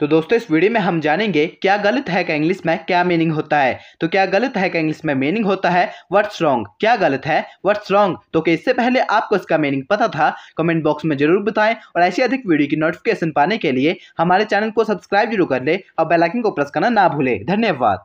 तो दोस्तों इस वीडियो में हम जानेंगे क्या गलत है का इंग्लिश में क्या मीनिंग होता है तो क्या गलत है का इंग्लिश में मीनिंग होता है व्हाट्स रॉन्ग क्या गलत है व्हाट्स रॉन्ग तो कि इससे पहले आपको इसका मीनिंग पता था कमेंट बॉक्स में जरूर बताएं और ऐसी अधिक वीडियो की नोटिफिकेशन पाने के लिए हमारे चैनल को सब्सक्राइब जरूर कर ले और बेलाइकिन को प्रेस करना ना भूलें धन्यवाद